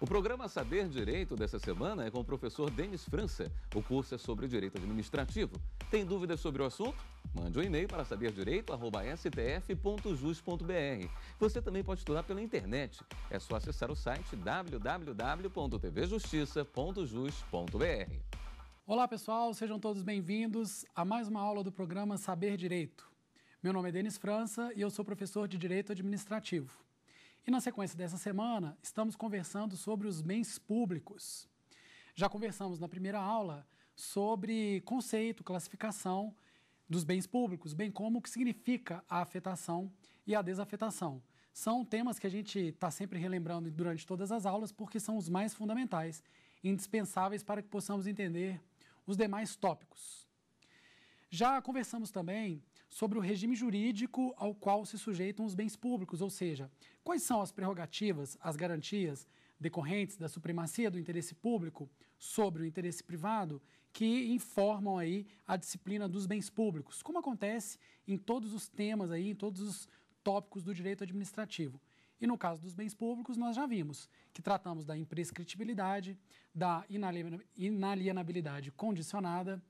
O programa Saber Direito dessa semana é com o professor Denis França. O curso é sobre direito administrativo. Tem dúvidas sobre o assunto? Mande um e-mail para saberdireito.stf.jus.br. Você também pode estudar pela internet. É só acessar o site www.tvjustiça.jus.br. Olá pessoal, sejam todos bem-vindos a mais uma aula do programa Saber Direito. Meu nome é Denis França e eu sou professor de Direito Administrativo. E na sequência dessa semana, estamos conversando sobre os bens públicos. Já conversamos na primeira aula sobre conceito, classificação dos bens públicos, bem como o que significa a afetação e a desafetação. São temas que a gente está sempre relembrando durante todas as aulas porque são os mais fundamentais, indispensáveis para que possamos entender os demais tópicos. Já conversamos também sobre o regime jurídico ao qual se sujeitam os bens públicos, ou seja, quais são as prerrogativas, as garantias decorrentes da supremacia do interesse público sobre o interesse privado que informam aí a disciplina dos bens públicos, como acontece em todos os temas aí, em todos os tópicos do direito administrativo. E no caso dos bens públicos, nós já vimos que tratamos da imprescritibilidade, da inalienabilidade condicionada,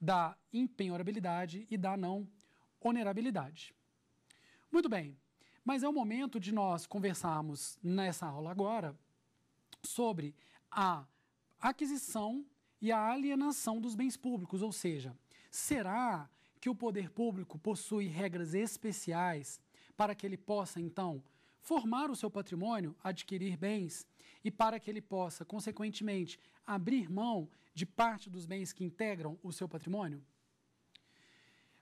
da impenhorabilidade e da não onerabilidade. Muito bem, mas é o momento de nós conversarmos nessa aula agora sobre a aquisição e a alienação dos bens públicos, ou seja, será que o poder público possui regras especiais para que ele possa então formar o seu patrimônio, adquirir bens e para que ele possa, consequentemente, abrir mão de parte dos bens que integram o seu patrimônio?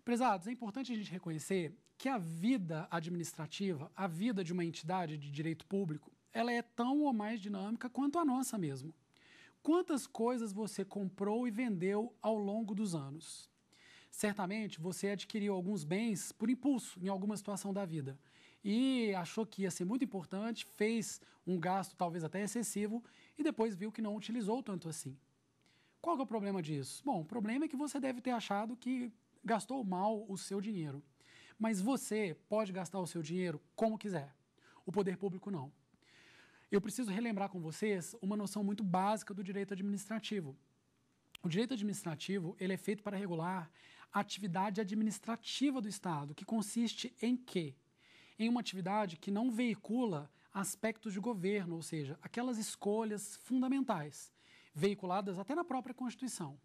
Prezados, é importante a gente reconhecer que a vida administrativa, a vida de uma entidade de direito público, ela é tão ou mais dinâmica quanto a nossa mesmo. Quantas coisas você comprou e vendeu ao longo dos anos? Certamente você adquiriu alguns bens por impulso em alguma situação da vida e achou que ia ser muito importante, fez um gasto talvez até excessivo e depois viu que não utilizou tanto assim. Qual é o problema disso? Bom, o problema é que você deve ter achado que gastou mal o seu dinheiro. Mas você pode gastar o seu dinheiro como quiser. O poder público não. Eu preciso relembrar com vocês uma noção muito básica do direito administrativo. O direito administrativo ele é feito para regular a atividade administrativa do Estado, que consiste em quê? Em uma atividade que não veicula aspectos de governo, ou seja, aquelas escolhas fundamentais, veiculadas até na própria Constituição.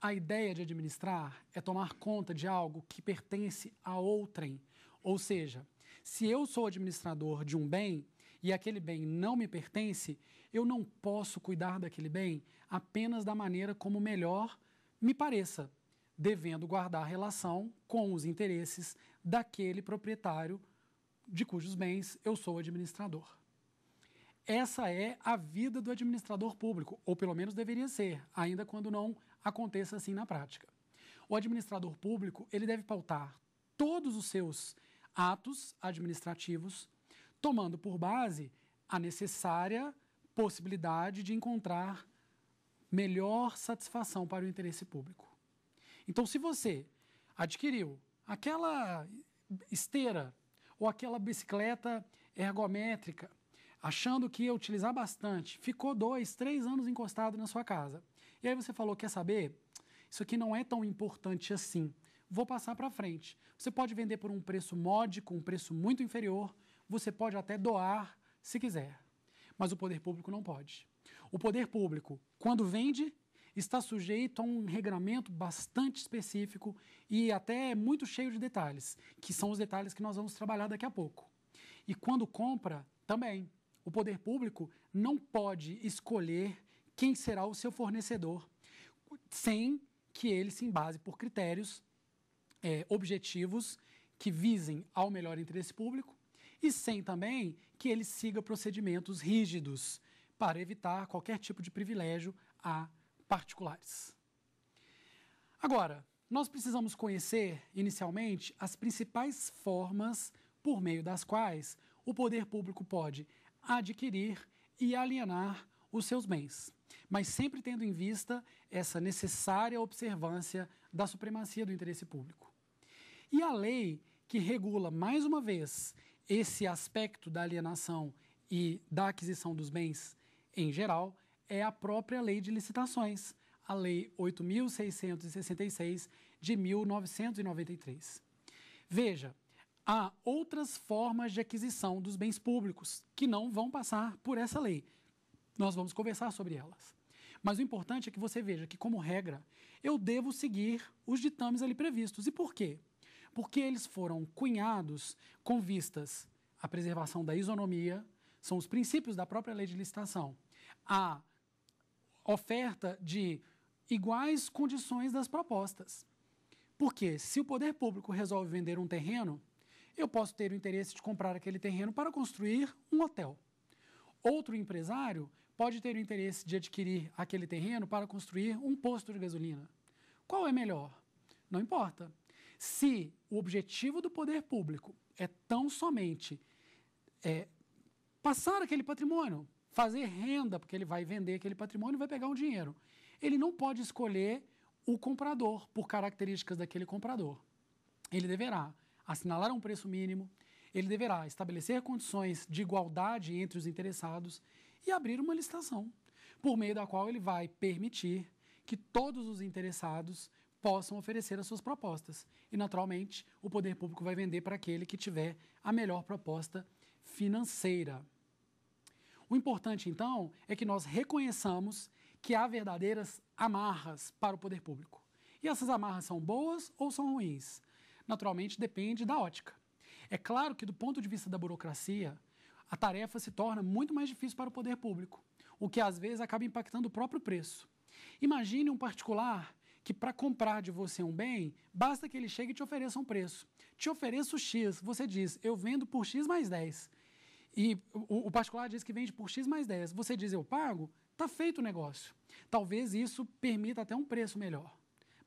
A ideia de administrar é tomar conta de algo que pertence a outrem. Ou seja, se eu sou administrador de um bem e aquele bem não me pertence, eu não posso cuidar daquele bem apenas da maneira como melhor me pareça, devendo guardar relação com os interesses daquele proprietário de cujos bens eu sou administrador. Essa é a vida do administrador público, ou pelo menos deveria ser, ainda quando não aconteça assim na prática. O administrador público, ele deve pautar todos os seus atos administrativos, tomando por base a necessária possibilidade de encontrar melhor satisfação para o interesse público. Então, se você adquiriu aquela esteira ou aquela bicicleta ergométrica achando que ia utilizar bastante, ficou dois, três anos encostado na sua casa. E aí você falou: quer saber? Isso aqui não é tão importante assim. Vou passar para frente. Você pode vender por um preço módico, um preço muito inferior. Você pode até doar se quiser. Mas o poder público não pode. O poder público, quando vende, está sujeito a um regramento bastante específico e até muito cheio de detalhes, que são os detalhes que nós vamos trabalhar daqui a pouco. E quando compra, também. O poder público não pode escolher quem será o seu fornecedor sem que ele se embase por critérios é, objetivos que visem ao melhor interesse público e sem também que ele siga procedimentos rígidos para evitar qualquer tipo de privilégio a particulares. Agora, nós precisamos conhecer, inicialmente, as principais formas por meio das quais o poder público pode adquirir e alienar os seus bens, mas sempre tendo em vista essa necessária observância da supremacia do interesse público. E a lei que regula, mais uma vez, esse aspecto da alienação e da aquisição dos bens em geral é a própria lei de licitações, a Lei 8.666 de 1993. Veja, há outras formas de aquisição dos bens públicos que não vão passar por essa lei. Nós vamos conversar sobre elas. Mas o importante é que você veja que, como regra, eu devo seguir os ditames ali previstos. E por quê? Porque eles foram cunhados com vistas à preservação da isonomia, são os princípios da própria lei de licitação, à oferta de iguais condições das propostas. Porque se o poder público resolve vender um terreno, eu posso ter o interesse de comprar aquele terreno para construir um hotel. Outro empresário pode ter o interesse de adquirir aquele terreno para construir um posto de gasolina. Qual é melhor? Não importa. Se o objetivo do poder público é tão somente é, passar aquele patrimônio, fazer renda, porque ele vai vender aquele patrimônio e vai pegar um dinheiro, ele não pode escolher o comprador por características daquele comprador. Ele deverá assinalar um preço mínimo, ele deverá estabelecer condições de igualdade entre os interessados e abrir uma licitação, por meio da qual ele vai permitir que todos os interessados possam oferecer as suas propostas. E, naturalmente, o poder público vai vender para aquele que tiver a melhor proposta financeira. O importante, então, é que nós reconheçamos que há verdadeiras amarras para o poder público. E essas amarras são boas ou são ruins? naturalmente depende da ótica. É claro que, do ponto de vista da burocracia, a tarefa se torna muito mais difícil para o poder público, o que às vezes acaba impactando o próprio preço. Imagine um particular que, para comprar de você um bem, basta que ele chegue e te ofereça um preço. Te ofereço X, você diz, eu vendo por X mais 10. E o, o particular diz que vende por X mais 10. Você diz, eu pago? Está feito o negócio. Talvez isso permita até um preço melhor.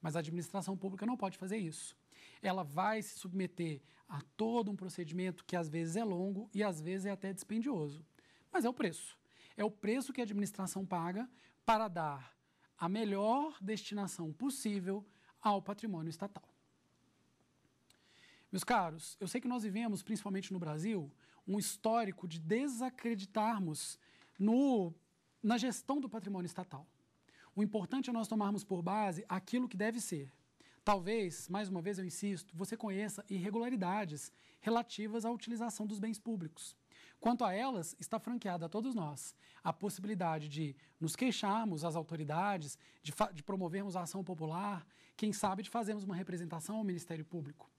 Mas a administração pública não pode fazer isso ela vai se submeter a todo um procedimento que às vezes é longo e às vezes é até dispendioso. Mas é o preço. É o preço que a administração paga para dar a melhor destinação possível ao patrimônio estatal. Meus caros, eu sei que nós vivemos, principalmente no Brasil, um histórico de desacreditarmos no, na gestão do patrimônio estatal. O importante é nós tomarmos por base aquilo que deve ser Talvez, mais uma vez eu insisto, você conheça irregularidades relativas à utilização dos bens públicos. Quanto a elas, está franqueada a todos nós a possibilidade de nos queixarmos às autoridades, de, de promovermos a ação popular, quem sabe de fazermos uma representação ao Ministério Público.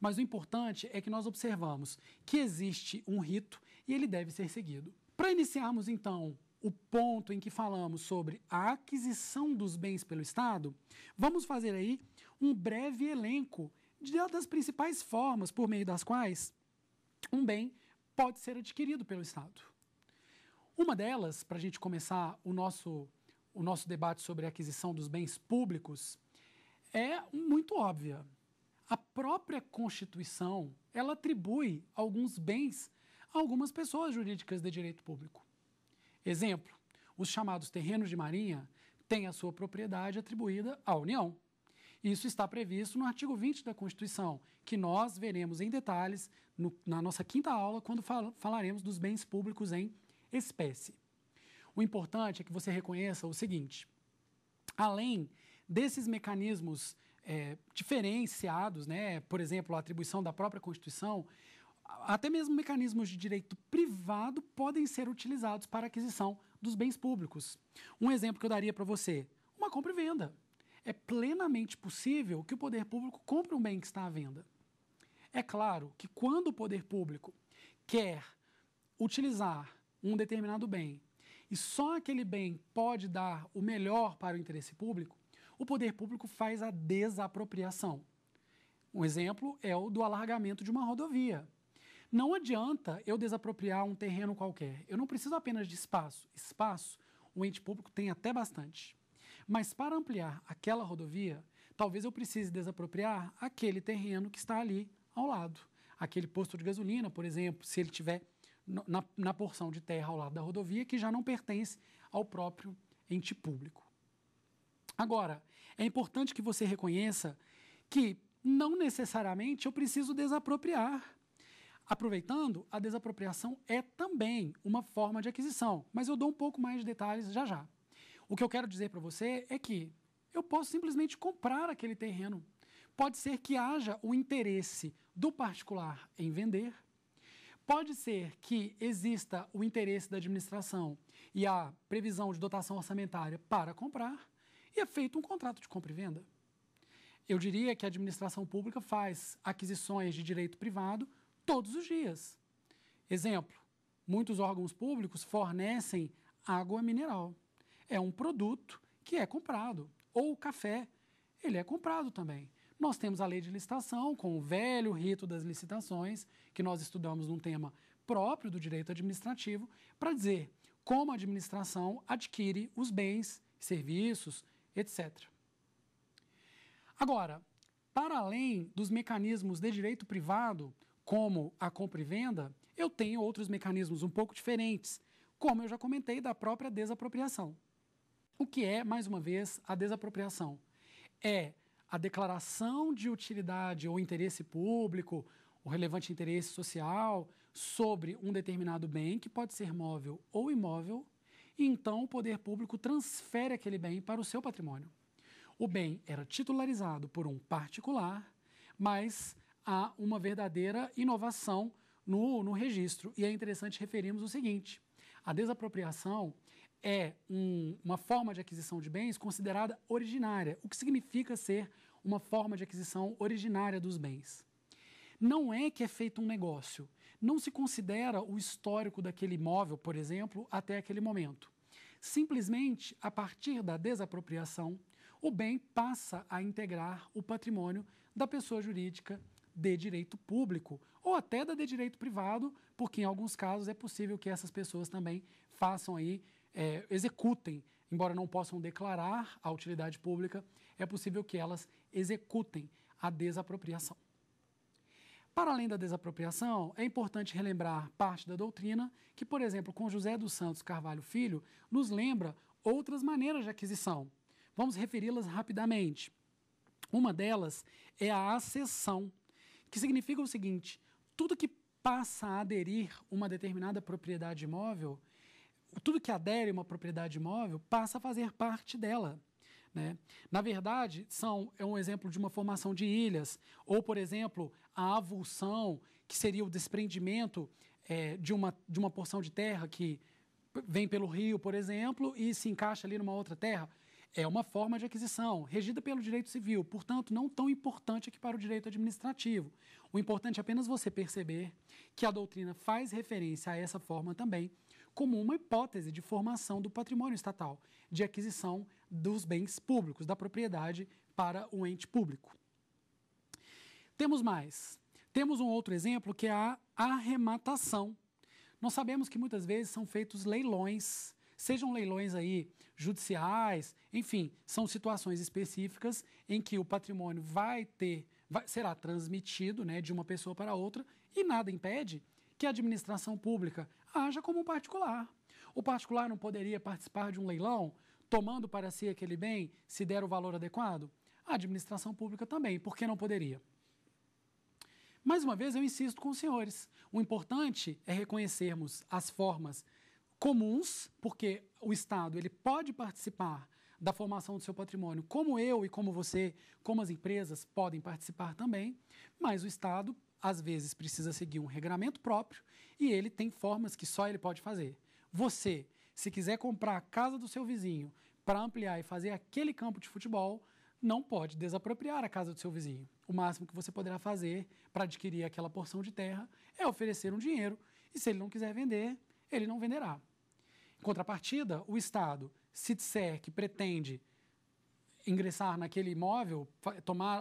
Mas o importante é que nós observamos que existe um rito e ele deve ser seguido. Para iniciarmos, então, o ponto em que falamos sobre a aquisição dos bens pelo Estado, vamos fazer aí um breve elenco das principais formas por meio das quais um bem pode ser adquirido pelo Estado. Uma delas, para a gente começar o nosso, o nosso debate sobre a aquisição dos bens públicos, é muito óbvia. A própria Constituição ela atribui alguns bens a algumas pessoas jurídicas de direito público. Exemplo: os chamados terrenos de marinha têm a sua propriedade atribuída à União. Isso está previsto no artigo 20 da Constituição, que nós veremos em detalhes no, na nossa quinta aula, quando fal falaremos dos bens públicos em espécie. O importante é que você reconheça o seguinte: além desses mecanismos é, diferenciados, né, por exemplo, a atribuição da própria Constituição, até mesmo mecanismos de direito privado podem ser utilizados para aquisição dos bens públicos. Um exemplo que eu daria para você: uma compra e venda é plenamente possível que o poder público compre um bem que está à venda. É claro que quando o poder público quer utilizar um determinado bem e só aquele bem pode dar o melhor para o interesse público, o poder público faz a desapropriação. Um exemplo é o do alargamento de uma rodovia. Não adianta eu desapropriar um terreno qualquer. Eu não preciso apenas de espaço. Espaço, o ente público tem até bastante. Mas para ampliar aquela rodovia, talvez eu precise desapropriar aquele terreno que está ali ao lado. Aquele posto de gasolina, por exemplo, se ele tiver na, na porção de terra ao lado da rodovia, que já não pertence ao próprio ente público. Agora, é importante que você reconheça que não necessariamente eu preciso desapropriar. Aproveitando, a desapropriação é também uma forma de aquisição, mas eu dou um pouco mais de detalhes já já. O que eu quero dizer para você é que eu posso simplesmente comprar aquele terreno. Pode ser que haja o interesse do particular em vender, pode ser que exista o interesse da administração e a previsão de dotação orçamentária para comprar, e é feito um contrato de compra e venda. Eu diria que a administração pública faz aquisições de direito privado todos os dias. Exemplo: muitos órgãos públicos fornecem água mineral é um produto que é comprado. Ou o café, ele é comprado também. Nós temos a lei de licitação, com o velho rito das licitações, que nós estudamos num tema próprio do direito administrativo, para dizer como a administração adquire os bens, serviços, etc. Agora, para além dos mecanismos de direito privado, como a compra e venda, eu tenho outros mecanismos um pouco diferentes, como eu já comentei da própria desapropriação. O que é, mais uma vez, a desapropriação? É a declaração de utilidade ou interesse público, o relevante interesse social sobre um determinado bem, que pode ser móvel ou imóvel, e então o poder público transfere aquele bem para o seu patrimônio. O bem era titularizado por um particular, mas há uma verdadeira inovação no, no registro. E é interessante referirmos o seguinte: a desapropriação é um, uma forma de aquisição de bens considerada originária, o que significa ser uma forma de aquisição originária dos bens. Não é que é feito um negócio. Não se considera o histórico daquele imóvel, por exemplo, até aquele momento. Simplesmente, a partir da desapropriação, o bem passa a integrar o patrimônio da pessoa jurídica de direito público ou até da de direito privado, porque em alguns casos é possível que essas pessoas também façam aí é, executem, embora não possam declarar a utilidade pública, é possível que elas executem a desapropriação. Para além da desapropriação, é importante relembrar parte da doutrina que, por exemplo, com José dos Santos Carvalho Filho, nos lembra outras maneiras de aquisição. Vamos referi-las rapidamente. Uma delas é a acessão, que significa o seguinte: tudo que passa a aderir uma determinada propriedade imóvel tudo que adere a uma propriedade imóvel passa a fazer parte dela. Né? Na verdade, são, é um exemplo de uma formação de ilhas, ou, por exemplo, a avulsão, que seria o desprendimento é, de, uma, de uma porção de terra que vem pelo rio, por exemplo, e se encaixa ali numa outra terra. É uma forma de aquisição, regida pelo direito civil, portanto, não tão importante aqui para o direito administrativo. O importante é apenas você perceber que a doutrina faz referência a essa forma também como uma hipótese de formação do patrimônio estatal, de aquisição dos bens públicos, da propriedade para o ente público. Temos mais. Temos um outro exemplo que é a arrematação. Nós sabemos que muitas vezes são feitos leilões, sejam leilões aí judiciais, enfim, são situações específicas em que o patrimônio vai ter, vai, será transmitido né, de uma pessoa para outra e nada impede que a administração pública haja como um particular. O particular não poderia participar de um leilão tomando para si aquele bem se der o valor adequado? A administração pública também, por que não poderia? Mais uma vez, eu insisto com os senhores: o importante é reconhecermos as formas comuns, porque o Estado ele pode participar da formação do seu patrimônio, como eu e como você, como as empresas podem participar também, mas o Estado às vezes precisa seguir um regramento próprio e ele tem formas que só ele pode fazer. Você, se quiser comprar a casa do seu vizinho para ampliar e fazer aquele campo de futebol, não pode desapropriar a casa do seu vizinho. O máximo que você poderá fazer para adquirir aquela porção de terra é oferecer um dinheiro e se ele não quiser vender, ele não venderá. Em contrapartida, o Estado, se disser que pretende ingressar naquele imóvel,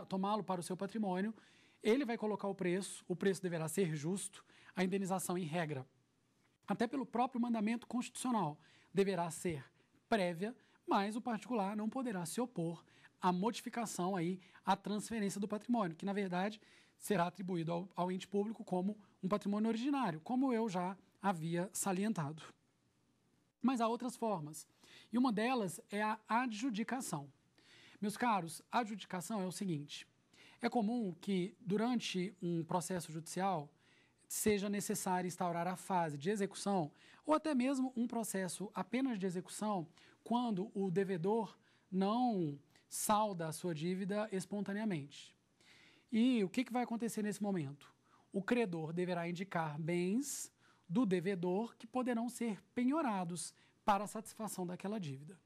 tomá-lo para o seu patrimônio, ele vai colocar o preço, o preço deverá ser justo, a indenização, em regra, até pelo próprio mandamento constitucional, deverá ser prévia, mas o particular não poderá se opor à modificação aí, à transferência do patrimônio, que na verdade será atribuído ao, ao ente público como um patrimônio originário, como eu já havia salientado. Mas há outras formas, e uma delas é a adjudicação. Meus caros, adjudicação é o seguinte: é comum que, durante um processo judicial, seja necessário instaurar a fase de execução ou até mesmo um processo apenas de execução quando o devedor não salda a sua dívida espontaneamente. E o que, que vai acontecer nesse momento? O credor deverá indicar bens do devedor que poderão ser penhorados para a satisfação daquela dívida.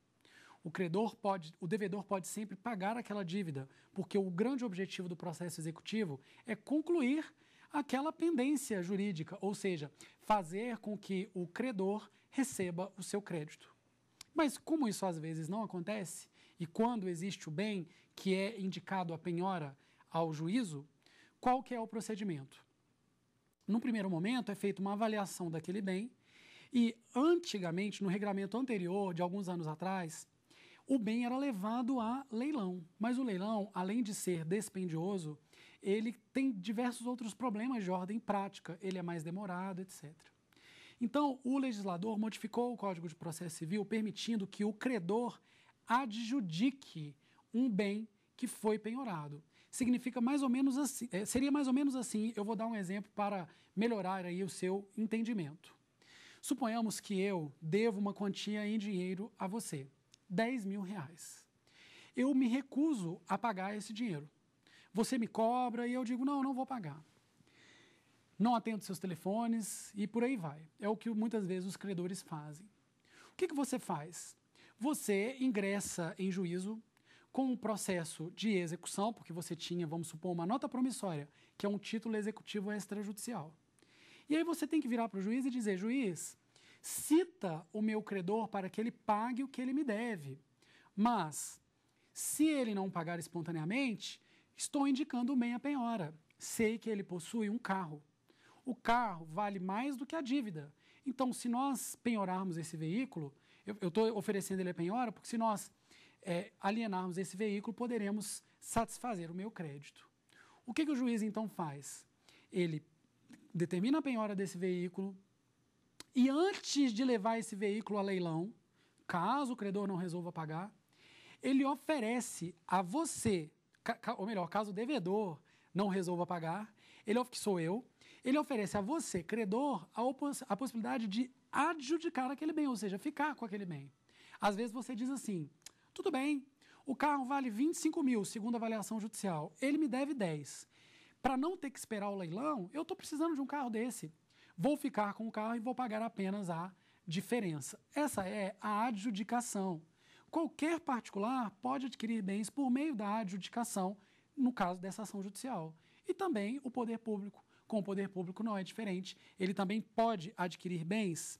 O credor pode, o devedor pode sempre pagar aquela dívida, porque o grande objetivo do processo executivo é concluir aquela pendência jurídica, ou seja, fazer com que o credor receba o seu crédito. Mas como isso às vezes não acontece, e quando existe o bem que é indicado a penhora ao juízo, qual que é o procedimento? No primeiro momento é feita uma avaliação daquele bem e antigamente, no regulamento anterior de alguns anos atrás, o bem era levado a leilão. Mas o leilão, além de ser dispendioso, ele tem diversos outros problemas de ordem prática, ele é mais demorado, etc. Então, o legislador modificou o Código de Processo Civil permitindo que o credor adjudique um bem que foi penhorado. Significa mais ou menos assim, eh, seria mais ou menos assim, eu vou dar um exemplo para melhorar aí o seu entendimento. Suponhamos que eu devo uma quantia em dinheiro a você. 10 mil reais. Eu me recuso a pagar esse dinheiro. Você me cobra e eu digo, não, não vou pagar. Não atendo seus telefones e por aí vai. É o que muitas vezes os credores fazem. O que, que você faz? Você ingressa em juízo com um processo de execução, porque você tinha, vamos supor, uma nota promissória, que é um título executivo extrajudicial. E aí você tem que virar para o juiz e dizer: juiz, cita o meu credor para que ele pague o que ele me deve. Mas, se ele não pagar espontaneamente, estou indicando à penhora. Sei que ele possui um carro. O carro vale mais do que a dívida. Então, se nós penhorarmos esse veículo, eu estou oferecendo ele a penhora, porque se nós é, alienarmos esse veículo, poderemos satisfazer o meu crédito. O que, que o juiz então faz? Ele determina a penhora desse veículo, e antes de levar esse veículo a leilão, caso o credor não resolva pagar, ele oferece a você, ou melhor, caso o devedor não resolva pagar, ele que sou eu, ele oferece a você, credor, a, a possibilidade de adjudicar aquele bem, ou seja, ficar com aquele bem. Às vezes você diz assim: tudo bem, o carro vale 25 mil, segundo a avaliação judicial, ele me deve 10. Para não ter que esperar o leilão, eu estou precisando de um carro desse. Vou ficar com o carro e vou pagar apenas a diferença. Essa é a adjudicação. Qualquer particular pode adquirir bens por meio da adjudicação, no caso dessa ação judicial. E também o poder público. Com o poder público não é diferente. Ele também pode adquirir bens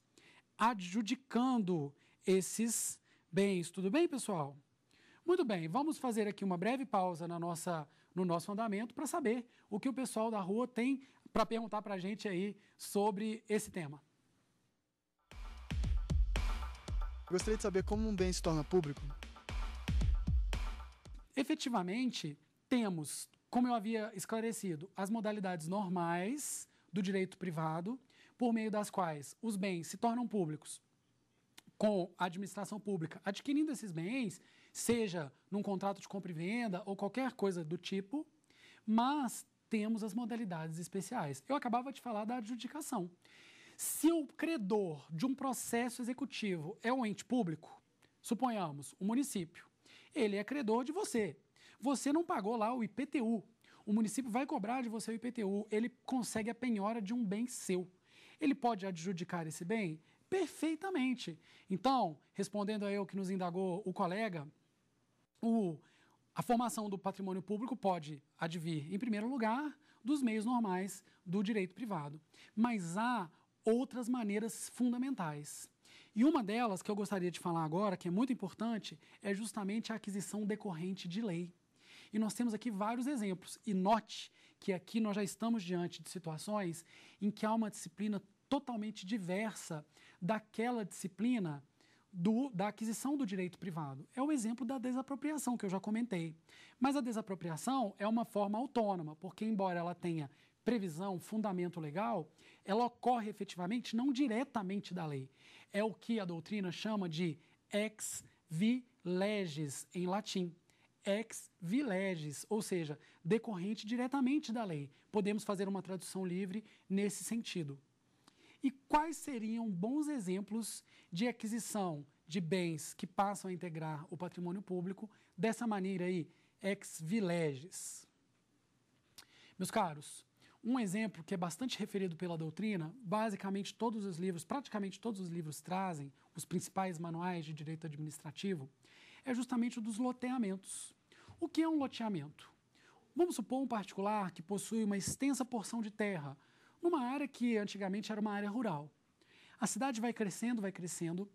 adjudicando esses bens. Tudo bem, pessoal? Muito bem, vamos fazer aqui uma breve pausa na nossa, no nosso andamento para saber o que o pessoal da rua tem para perguntar para a gente aí sobre esse tema. Gostaria de saber como um bem se torna público. Efetivamente, temos, como eu havia esclarecido, as modalidades normais do direito privado, por meio das quais os bens se tornam públicos com a administração pública adquirindo esses bens, seja num contrato de compra e venda ou qualquer coisa do tipo, mas temos as modalidades especiais. Eu acabava de falar da adjudicação. Se o credor de um processo executivo é um ente público, suponhamos, o um município, ele é credor de você. Você não pagou lá o IPTU. O município vai cobrar de você o IPTU, ele consegue a penhora de um bem seu. Ele pode adjudicar esse bem? Perfeitamente. Então, respondendo aí o que nos indagou o colega, o a formação do patrimônio público pode advir, em primeiro lugar, dos meios normais do direito privado. Mas há outras maneiras fundamentais. E uma delas que eu gostaria de falar agora, que é muito importante, é justamente a aquisição decorrente de lei. E nós temos aqui vários exemplos. E note que aqui nós já estamos diante de situações em que há uma disciplina totalmente diversa daquela disciplina do, da aquisição do direito privado. É o exemplo da desapropriação, que eu já comentei. Mas a desapropriação é uma forma autônoma, porque, embora ela tenha previsão, fundamento legal, ela ocorre efetivamente não diretamente da lei. É o que a doutrina chama de ex vi leges, em latim. Ex vi leges, ou seja, decorrente diretamente da lei. Podemos fazer uma tradução livre nesse sentido e quais seriam bons exemplos de aquisição de bens que passam a integrar o patrimônio público dessa maneira aí, ex vileges. Meus caros, um exemplo que é bastante referido pela doutrina, basicamente todos os livros, praticamente todos os livros trazem, os principais manuais de direito administrativo, é justamente o dos loteamentos. O que é um loteamento? Vamos supor um particular que possui uma extensa porção de terra, numa área que antigamente era uma área rural. A cidade vai crescendo, vai crescendo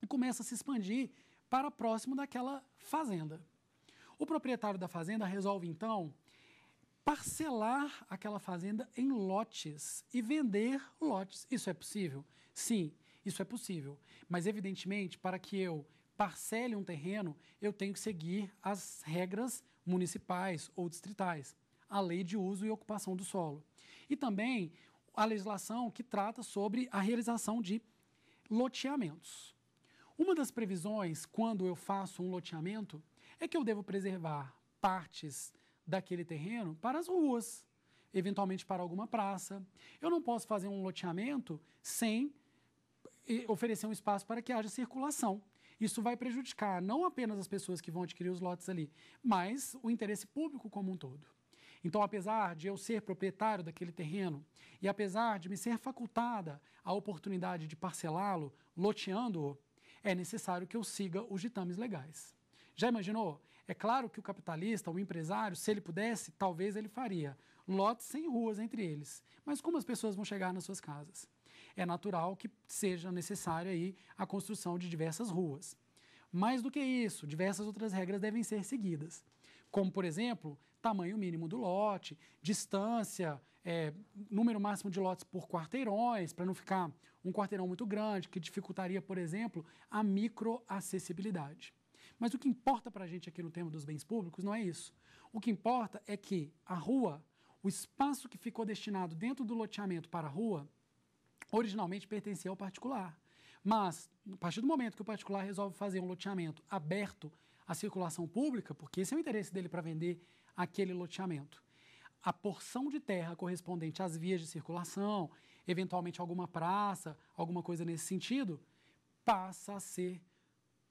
e começa a se expandir para próximo daquela fazenda. O proprietário da fazenda resolve então parcelar aquela fazenda em lotes e vender lotes. Isso é possível? Sim, isso é possível. Mas, evidentemente, para que eu parcele um terreno, eu tenho que seguir as regras municipais ou distritais, a lei de uso e ocupação do solo. E também a legislação que trata sobre a realização de loteamentos. Uma das previsões quando eu faço um loteamento é que eu devo preservar partes daquele terreno para as ruas, eventualmente para alguma praça. Eu não posso fazer um loteamento sem eh, oferecer um espaço para que haja circulação. Isso vai prejudicar não apenas as pessoas que vão adquirir os lotes ali, mas o interesse público como um todo. Então, apesar de eu ser proprietário daquele terreno e apesar de me ser facultada a oportunidade de parcelá-lo, loteando-o, é necessário que eu siga os ditames legais. Já imaginou? É claro que o capitalista, o empresário, se ele pudesse, talvez ele faria lotes sem ruas entre eles. Mas como as pessoas vão chegar nas suas casas? É natural que seja necessária aí a construção de diversas ruas. Mais do que isso, diversas outras regras devem ser seguidas como, por exemplo, tamanho mínimo do lote, distância, é, número máximo de lotes por quarteirões, para não ficar um quarteirão muito grande, que dificultaria, por exemplo, a microacessibilidade. Mas o que importa para a gente aqui no tema dos bens públicos não é isso. O que importa é que a rua, o espaço que ficou destinado dentro do loteamento para a rua, originalmente pertencia ao particular. Mas, a partir do momento que o particular resolve fazer um loteamento aberto a circulação pública, porque esse é o interesse dele para vender aquele loteamento. A porção de terra correspondente às vias de circulação, eventualmente alguma praça, alguma coisa nesse sentido, passa a ser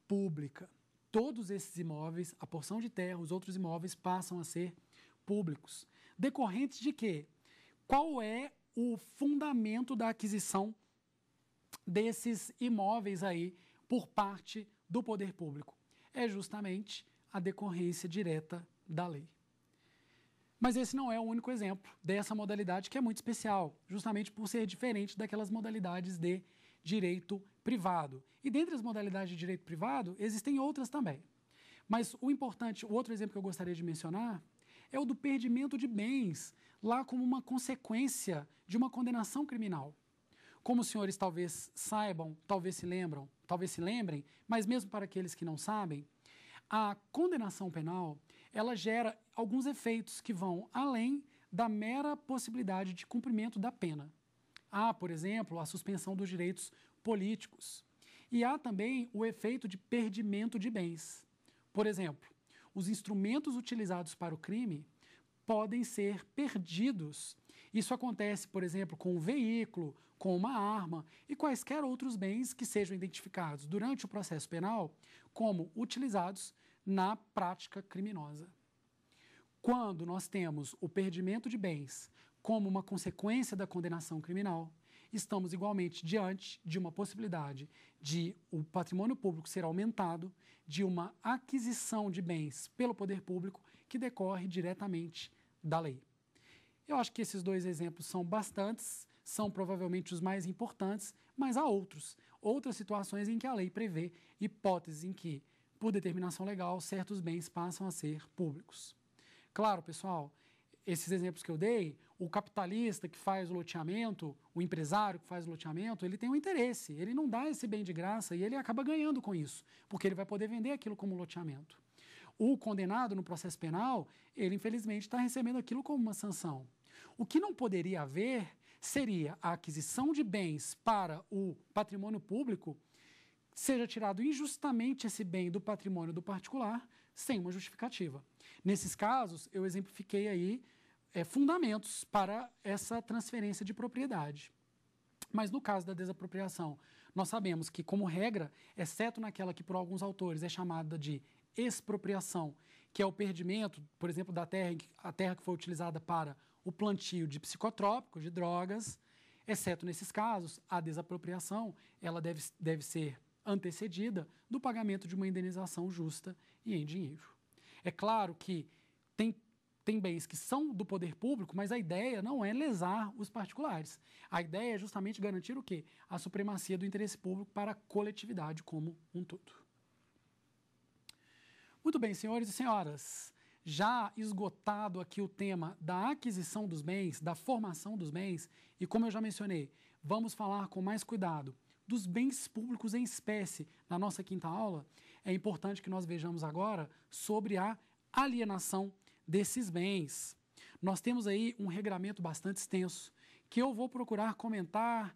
pública. Todos esses imóveis, a porção de terra, os outros imóveis passam a ser públicos. Decorrentes de quê? Qual é o fundamento da aquisição desses imóveis aí por parte do poder público? é justamente a decorrência direta da lei. Mas esse não é o único exemplo dessa modalidade que é muito especial, justamente por ser diferente daquelas modalidades de direito privado. E dentre as modalidades de direito privado, existem outras também. Mas o importante, o outro exemplo que eu gostaria de mencionar é o do perdimento de bens, lá como uma consequência de uma condenação criminal. Como os senhores talvez saibam, talvez se lembram, talvez se lembrem, mas mesmo para aqueles que não sabem, a condenação penal ela gera alguns efeitos que vão além da mera possibilidade de cumprimento da pena. Há, por exemplo, a suspensão dos direitos políticos. E há também o efeito de perdimento de bens. Por exemplo, os instrumentos utilizados para o crime podem ser perdidos. Isso acontece, por exemplo, com o veículo, com uma arma e quaisquer outros bens que sejam identificados durante o processo penal como utilizados na prática criminosa. Quando nós temos o perdimento de bens como uma consequência da condenação criminal, estamos igualmente diante de uma possibilidade de o patrimônio público ser aumentado, de uma aquisição de bens pelo poder público que decorre diretamente da lei. Eu acho que esses dois exemplos são bastantes são provavelmente os mais importantes, mas há outros, outras situações em que a lei prevê hipóteses em que, por determinação legal, certos bens passam a ser públicos. Claro, pessoal, esses exemplos que eu dei, o capitalista que faz o loteamento, o empresário que faz o loteamento, ele tem um interesse, ele não dá esse bem de graça e ele acaba ganhando com isso, porque ele vai poder vender aquilo como loteamento. O condenado no processo penal, ele infelizmente está recebendo aquilo como uma sanção. O que não poderia haver seria a aquisição de bens para o patrimônio público, seja tirado injustamente esse bem do patrimônio do particular, sem uma justificativa. Nesses casos, eu exemplifiquei aí é, fundamentos para essa transferência de propriedade. Mas no caso da desapropriação, nós sabemos que, como regra, exceto naquela que por alguns autores é chamada de expropriação, que é o perdimento, por exemplo, da terra, a terra que foi utilizada para o plantio de psicotrópicos, de drogas, exceto nesses casos, a desapropriação ela deve, deve ser antecedida do pagamento de uma indenização justa e em dinheiro. É claro que tem, tem bens que são do poder público, mas a ideia não é lesar os particulares. A ideia é justamente garantir o quê? A supremacia do interesse público para a coletividade como um todo. Muito bem, senhores e senhoras já esgotado aqui o tema da aquisição dos bens, da formação dos bens, e como eu já mencionei, vamos falar com mais cuidado dos bens públicos em espécie na nossa quinta aula, é importante que nós vejamos agora sobre a alienação desses bens. Nós temos aí um regramento bastante extenso que eu vou procurar comentar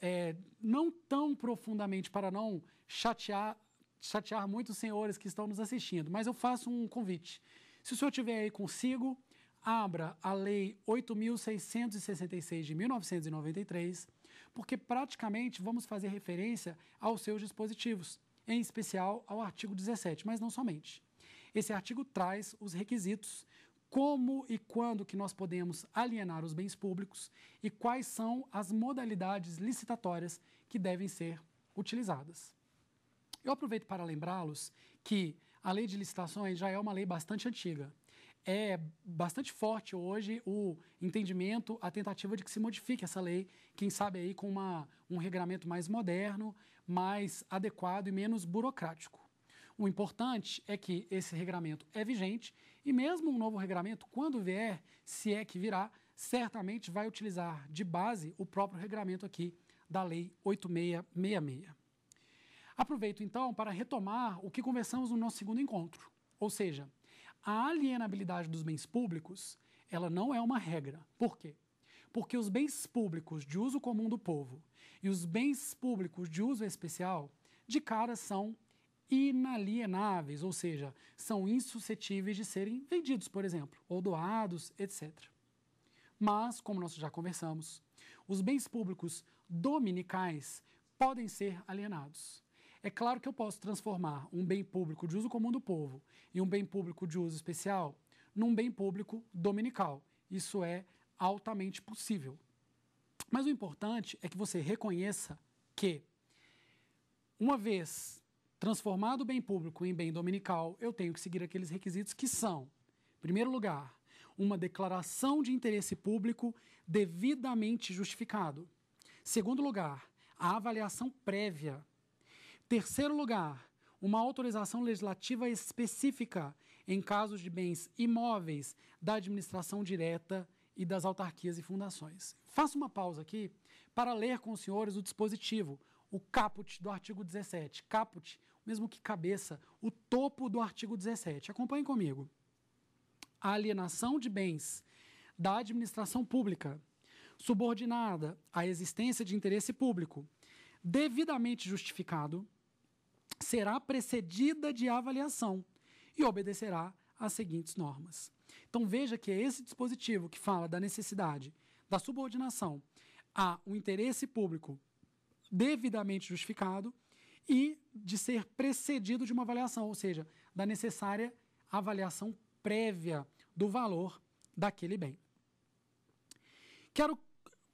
é, não tão profundamente para não chatear chatear muitos senhores que estão nos assistindo, mas eu faço um convite. Se o senhor tiver aí consigo, abra a Lei 8.666 de 1993, porque praticamente vamos fazer referência aos seus dispositivos, em especial ao artigo 17, mas não somente. Esse artigo traz os requisitos, como e quando que nós podemos alienar os bens públicos e quais são as modalidades licitatórias que devem ser utilizadas. Eu aproveito para lembrá-los que a lei de licitações já é uma lei bastante antiga. É bastante forte hoje o entendimento, a tentativa de que se modifique essa lei, quem sabe aí com uma, um regramento mais moderno, mais adequado e menos burocrático. O importante é que esse regramento é vigente e, mesmo um novo regramento, quando vier, se é que virá, certamente vai utilizar de base o próprio regramento aqui da Lei 8666. Aproveito então para retomar o que conversamos no nosso segundo encontro, ou seja, a alienabilidade dos bens públicos, ela não é uma regra. Por quê? Porque os bens públicos de uso comum do povo e os bens públicos de uso especial, de cara são inalienáveis, ou seja, são insuscetíveis de serem vendidos, por exemplo, ou doados, etc. Mas, como nós já conversamos, os bens públicos dominicais podem ser alienados. É claro que eu posso transformar um bem público de uso comum do povo e um bem público de uso especial num bem público dominical. Isso é altamente possível. Mas o importante é que você reconheça que, uma vez transformado o bem público em bem dominical, eu tenho que seguir aqueles requisitos que são, em primeiro lugar, uma declaração de interesse público devidamente justificado. Segundo lugar, a avaliação prévia Terceiro lugar, uma autorização legislativa específica em casos de bens imóveis da administração direta e das autarquias e fundações. Faço uma pausa aqui para ler com os senhores o dispositivo, o caput do artigo 17. Caput, mesmo que cabeça, o topo do artigo 17. Acompanhe comigo. A alienação de bens da administração pública, subordinada à existência de interesse público, devidamente justificado, será precedida de avaliação e obedecerá às seguintes normas. Então veja que é esse dispositivo que fala da necessidade da subordinação a um interesse público devidamente justificado e de ser precedido de uma avaliação, ou seja, da necessária avaliação prévia do valor daquele bem. Quero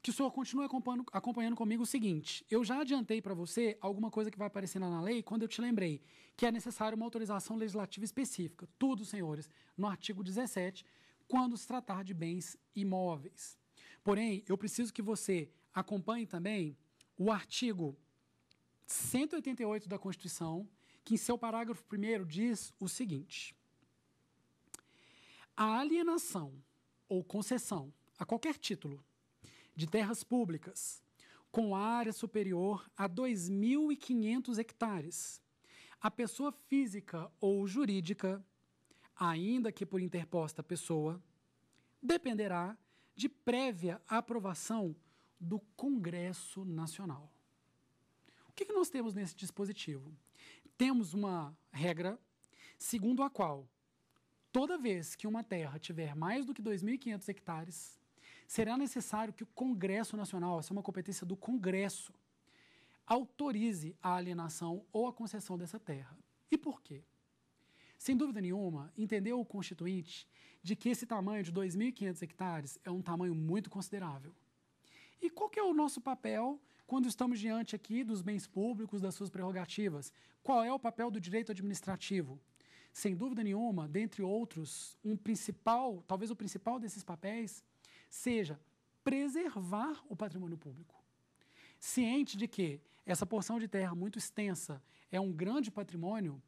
que o senhor continue acompanhando, acompanhando comigo o seguinte: eu já adiantei para você alguma coisa que vai aparecer na lei quando eu te lembrei que é necessária uma autorização legislativa específica. Tudo, senhores, no artigo 17, quando se tratar de bens imóveis. Porém, eu preciso que você acompanhe também o artigo 188 da Constituição, que em seu parágrafo 1 diz o seguinte: a alienação ou concessão a qualquer título de terras públicas, com área superior a 2.500 hectares, a pessoa física ou jurídica, ainda que por interposta pessoa, dependerá de prévia aprovação do Congresso Nacional. O que, que nós temos nesse dispositivo? Temos uma regra segundo a qual toda vez que uma terra tiver mais do que 2.500 hectares, será necessário que o Congresso Nacional, essa é uma competência do Congresso, autorize a alienação ou a concessão dessa terra. E por quê? Sem dúvida nenhuma, entendeu o constituinte de que esse tamanho de 2.500 hectares é um tamanho muito considerável. E qual que é o nosso papel quando estamos diante aqui dos bens públicos, das suas prerrogativas? Qual é o papel do direito administrativo? Sem dúvida nenhuma, dentre outros, um principal, talvez o principal desses papéis seja preservar o patrimônio público. Ciente de que essa porção de terra muito extensa é um grande patrimônio,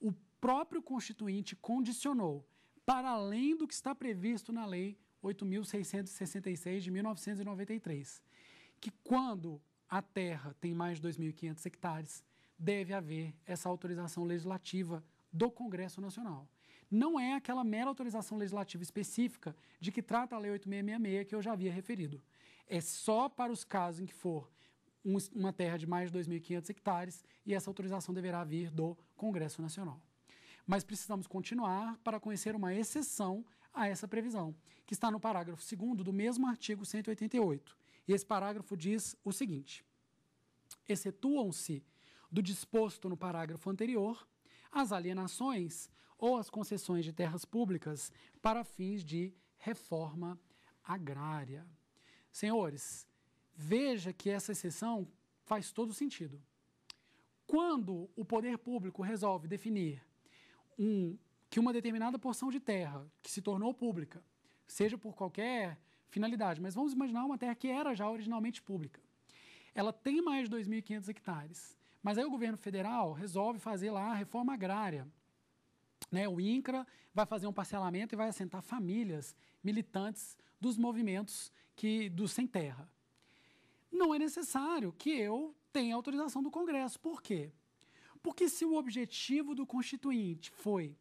o próprio Constituinte condicionou, para além do que está previsto na Lei 8.666 de 1993, que quando a terra tem mais de 2.500 hectares, deve haver essa autorização legislativa do Congresso Nacional não é aquela mera autorização legislativa específica de que trata a Lei 8666 que eu já havia referido. É só para os casos em que for um, uma terra de mais de 2.500 hectares e essa autorização deverá vir do Congresso Nacional. Mas precisamos continuar para conhecer uma exceção a essa previsão, que está no parágrafo 2 do mesmo artigo 188. E esse parágrafo diz o seguinte: excetuam-se do disposto no parágrafo anterior as alienações ou as concessões de terras públicas para fins de reforma agrária. Senhores, veja que essa exceção faz todo sentido. Quando o poder público resolve definir um, que uma determinada porção de terra que se tornou pública, seja por qualquer finalidade, mas vamos imaginar uma terra que era já originalmente pública, ela tem mais de 2.500 hectares, mas aí o governo federal resolve fazer lá a reforma agrária né, o INCRA vai fazer um parcelamento e vai assentar famílias militantes dos movimentos que do Sem Terra. Não é necessário que eu tenha autorização do Congresso. Por quê? Porque se o objetivo do constituinte foi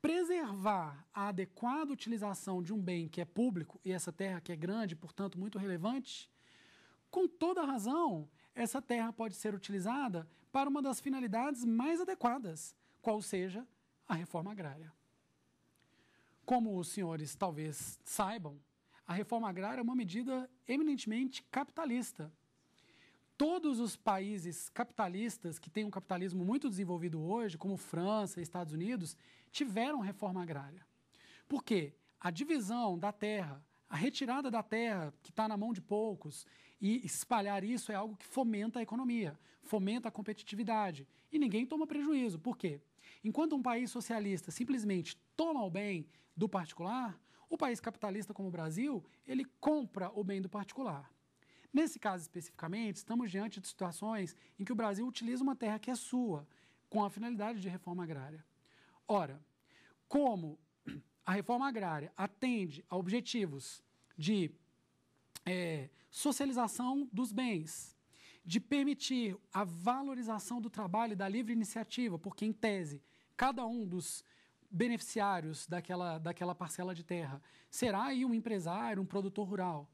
preservar a adequada utilização de um bem que é público e essa terra que é grande, portanto, muito relevante, com toda razão, essa terra pode ser utilizada para uma das finalidades mais adequadas, qual seja a reforma agrária. Como os senhores talvez saibam, a reforma agrária é uma medida eminentemente capitalista. Todos os países capitalistas que têm um capitalismo muito desenvolvido hoje, como França e Estados Unidos, tiveram reforma agrária. Por quê? A divisão da terra, a retirada da terra que está na mão de poucos e espalhar isso é algo que fomenta a economia, fomenta a competitividade. E ninguém toma prejuízo. Por quê? Enquanto um país socialista simplesmente toma o bem do particular, o país capitalista como o Brasil, ele compra o bem do particular. Nesse caso especificamente, estamos diante de situações em que o Brasil utiliza uma terra que é sua, com a finalidade de reforma agrária. Ora, como a reforma agrária atende a objetivos de é, socialização dos bens, de permitir a valorização do trabalho e da livre iniciativa, porque, em tese, cada um dos beneficiários daquela, daquela parcela de terra será aí um empresário, um produtor rural.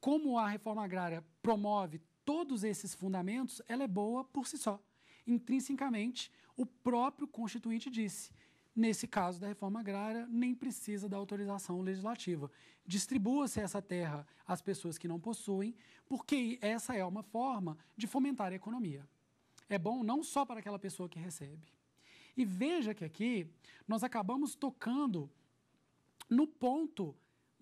Como a reforma agrária promove todos esses fundamentos, ela é boa por si só. Intrinsecamente, o próprio Constituinte disse. Nesse caso da reforma agrária, nem precisa da autorização legislativa. Distribua-se essa terra às pessoas que não possuem, porque essa é uma forma de fomentar a economia. É bom não só para aquela pessoa que recebe. E veja que aqui nós acabamos tocando no ponto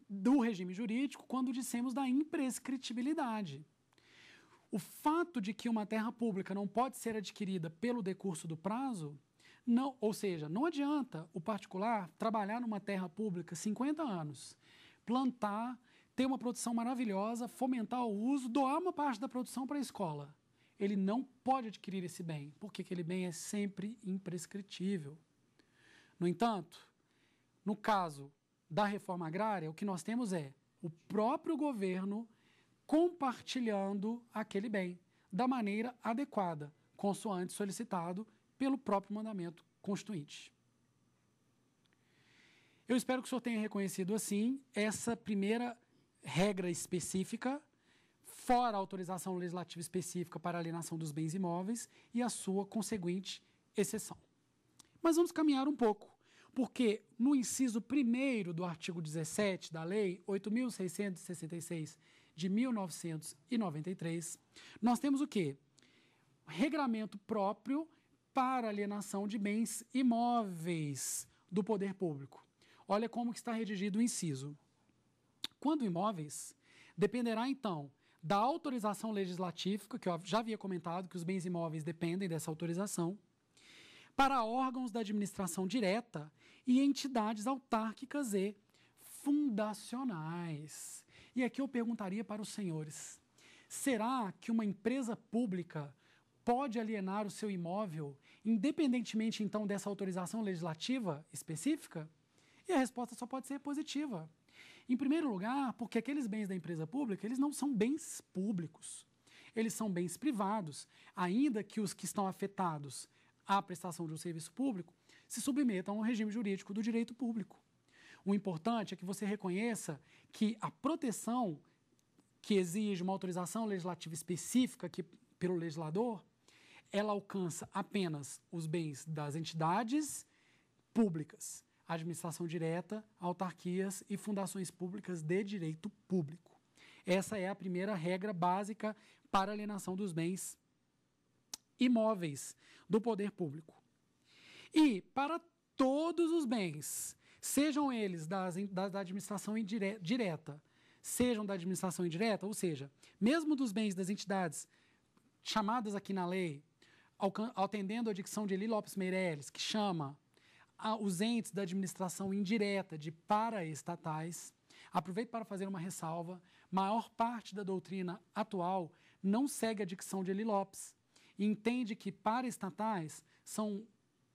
do regime jurídico quando dissemos da imprescritibilidade. O fato de que uma terra pública não pode ser adquirida pelo decurso do prazo, não, ou seja, não adianta o particular trabalhar numa terra pública 50 anos, plantar, ter uma produção maravilhosa, fomentar o uso, doar uma parte da produção para a escola ele não pode adquirir esse bem, porque aquele bem é sempre imprescritível. No entanto, no caso da reforma agrária, o que nós temos é o próprio governo compartilhando aquele bem da maneira adequada, consoante solicitado pelo próprio mandamento constituinte. Eu espero que o senhor tenha reconhecido assim essa primeira regra específica fora a autorização legislativa específica para alienação dos bens imóveis e a sua conseguinte exceção. Mas vamos caminhar um pouco, porque no inciso 1 do artigo 17 da Lei 8.666 de 1993, nós temos o quê? Regramento próprio para alienação de bens imóveis do poder público. Olha como está redigido o inciso. Quando imóveis, dependerá então da autorização legislativa, que eu já havia comentado, que os bens imóveis dependem dessa autorização, para órgãos da administração direta e entidades autárquicas e fundacionais. E aqui eu perguntaria para os senhores: será que uma empresa pública pode alienar o seu imóvel, independentemente então dessa autorização legislativa específica? E a resposta só pode ser positiva. Em primeiro lugar, porque aqueles bens da empresa pública, eles não são bens públicos. Eles são bens privados, ainda que os que estão afetados à prestação de um serviço público se submetam a um regime jurídico do direito público. O importante é que você reconheça que a proteção que exige uma autorização legislativa específica que, pelo legislador, ela alcança apenas os bens das entidades públicas administração direta, autarquias e fundações públicas de direito público. Essa é a primeira regra básica para a alienação dos bens imóveis do poder público. E para todos os bens, sejam eles das, da, da administração indire, direta, sejam da administração indireta, ou seja, mesmo dos bens das entidades chamadas aqui na lei, atendendo a dicção de Eli Lopes Meirelles, que chama os entes da administração indireta de paraestatais, aproveito para fazer uma ressalva: maior parte da doutrina atual não segue a dicção de Eli Lopes e entende que paraestatais são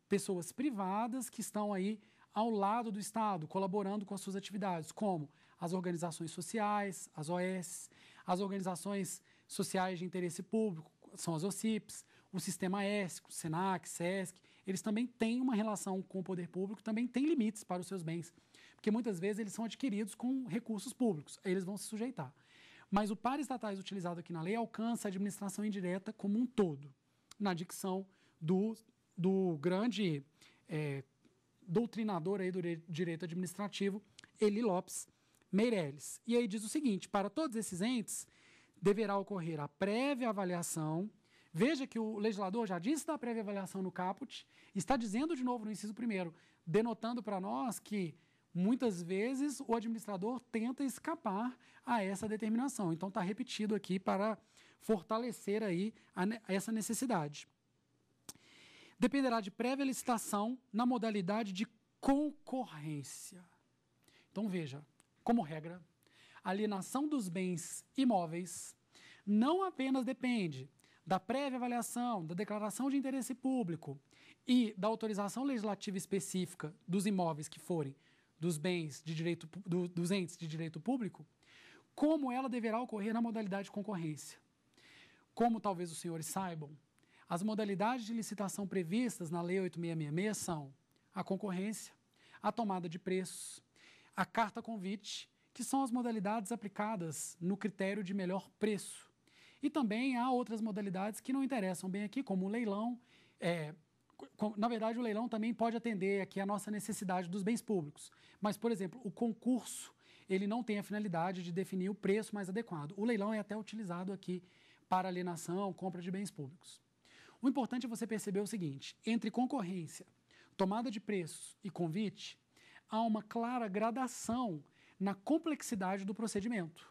pessoas privadas que estão aí ao lado do Estado, colaborando com as suas atividades, como as organizações sociais, as OS, as organizações sociais de interesse público, são as OCIPs, o sistema ESC, o SENAC, SESC, eles também têm uma relação com o poder público, também têm limites para os seus bens, porque muitas vezes eles são adquiridos com recursos públicos, eles vão se sujeitar. Mas o par estatais utilizado aqui na lei alcança a administração indireta como um todo, na dicção do, do grande é, doutrinador aí do direito administrativo, Eli Lopes Meirelles. E aí diz o seguinte: para todos esses entes, deverá ocorrer a prévia avaliação Veja que o legislador já disse da prévia avaliação no caput, está dizendo de novo no inciso primeiro, denotando para nós que muitas vezes o administrador tenta escapar a essa determinação. Então está repetido aqui para fortalecer aí a, essa necessidade. Dependerá de prévia licitação na modalidade de concorrência. Então veja, como regra, alienação dos bens imóveis não apenas depende da prévia avaliação, da declaração de interesse público e da autorização legislativa específica dos imóveis que forem dos bens de direito do, dos entes de direito público, como ela deverá ocorrer na modalidade de concorrência. Como talvez os senhores saibam, as modalidades de licitação previstas na Lei 8666 são a concorrência, a tomada de preços, a carta convite, que são as modalidades aplicadas no critério de melhor preço e também há outras modalidades que não interessam bem aqui, como o leilão. É, na verdade, o leilão também pode atender aqui a nossa necessidade dos bens públicos. Mas, por exemplo, o concurso, ele não tem a finalidade de definir o preço mais adequado. O leilão é até utilizado aqui para alienação, compra de bens públicos. O importante é você perceber o seguinte: entre concorrência, tomada de preços e convite, há uma clara gradação na complexidade do procedimento.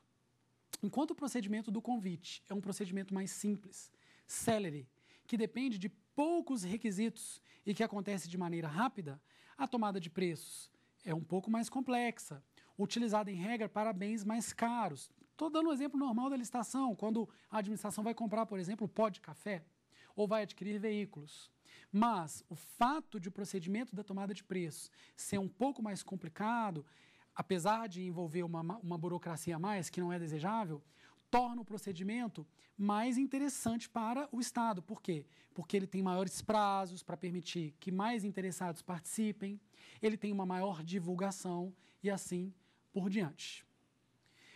Enquanto o procedimento do convite é um procedimento mais simples, celery que depende de poucos requisitos e que acontece de maneira rápida, a tomada de preços é um pouco mais complexa, utilizada em regra para bens mais caros. Estou dando o um exemplo normal da licitação, quando a administração vai comprar, por exemplo, pó de café ou vai adquirir veículos. Mas o fato de o procedimento da tomada de preços ser um pouco mais complicado apesar de envolver uma, uma burocracia a mais, que não é desejável, torna o procedimento mais interessante para o Estado. Por quê? Porque ele tem maiores prazos para permitir que mais interessados participem, ele tem uma maior divulgação e assim por diante.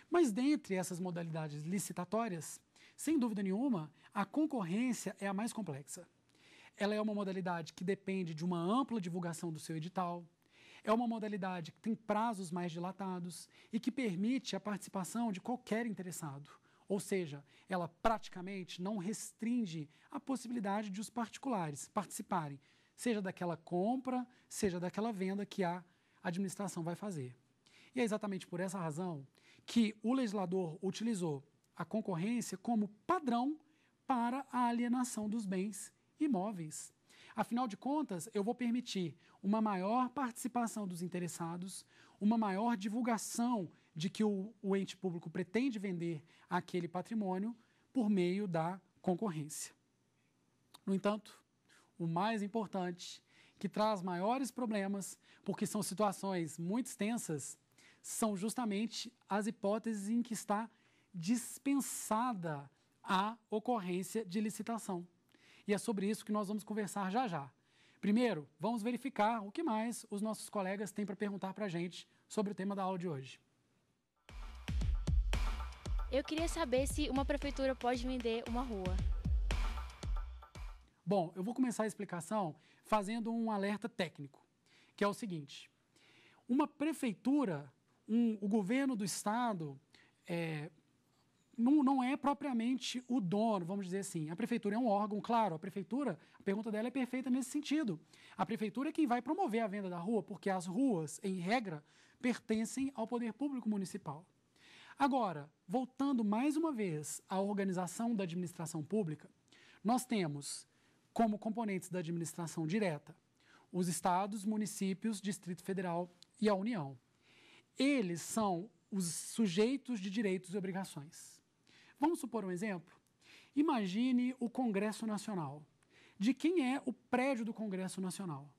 Mas dentre essas modalidades licitatórias, sem dúvida nenhuma, a concorrência é a mais complexa. Ela é uma modalidade que depende de uma ampla divulgação do seu edital, é uma modalidade que tem prazos mais dilatados e que permite a participação de qualquer interessado. Ou seja, ela praticamente não restringe a possibilidade de os particulares participarem, seja daquela compra, seja daquela venda que a administração vai fazer. E é exatamente por essa razão que o legislador utilizou a concorrência como padrão para a alienação dos bens imóveis Afinal de contas, eu vou permitir uma maior participação dos interessados, uma maior divulgação de que o, o ente público pretende vender aquele patrimônio por meio da concorrência. No entanto, o mais importante, que traz maiores problemas, porque são situações muito extensas, são justamente as hipóteses em que está dispensada a ocorrência de licitação. E é sobre isso que nós vamos conversar já já. Primeiro, vamos verificar o que mais os nossos colegas têm para perguntar para a gente sobre o tema da aula de hoje. Eu queria saber se uma prefeitura pode vender uma rua. Bom, eu vou começar a explicação fazendo um alerta técnico, que é o seguinte: uma prefeitura, um, o governo do estado, é, não, não é propriamente o dono, vamos dizer assim. A prefeitura é um órgão, claro, a prefeitura, a pergunta dela é perfeita nesse sentido. A prefeitura é quem vai promover a venda da rua, porque as ruas, em regra, pertencem ao poder público municipal. Agora, voltando mais uma vez à organização da administração pública, nós temos como componentes da administração direta os estados, municípios, Distrito Federal e a União. Eles são os sujeitos de direitos e obrigações. Vamos supor um exemplo? Imagine o Congresso Nacional. De quem é o prédio do Congresso Nacional?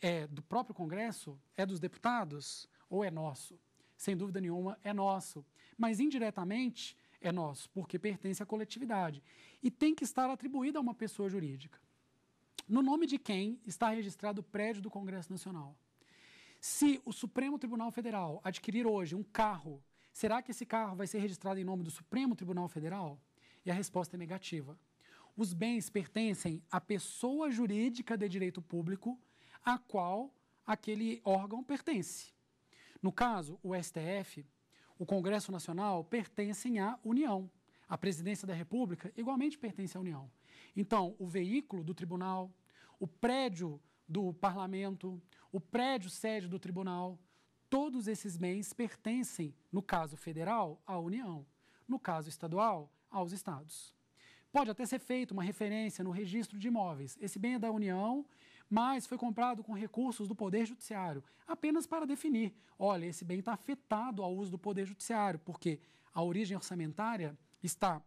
É do próprio Congresso? É dos deputados? Ou é nosso? Sem dúvida nenhuma, é nosso. Mas indiretamente é nosso, porque pertence à coletividade. E tem que estar atribuído a uma pessoa jurídica. No nome de quem está registrado o prédio do Congresso Nacional? Se o Supremo Tribunal Federal adquirir hoje um carro Será que esse carro vai ser registrado em nome do Supremo Tribunal Federal? E a resposta é negativa. Os bens pertencem à pessoa jurídica de direito público a qual aquele órgão pertence. No caso, o STF, o Congresso Nacional pertencem à União. A Presidência da República igualmente pertence à União. Então, o veículo do tribunal, o prédio do parlamento, o prédio sede do tribunal, Todos esses bens pertencem, no caso federal, à União, no caso estadual, aos estados. Pode até ser feita uma referência no registro de imóveis. Esse bem é da União, mas foi comprado com recursos do Poder Judiciário, apenas para definir: olha, esse bem está afetado ao uso do Poder Judiciário, porque a origem orçamentária está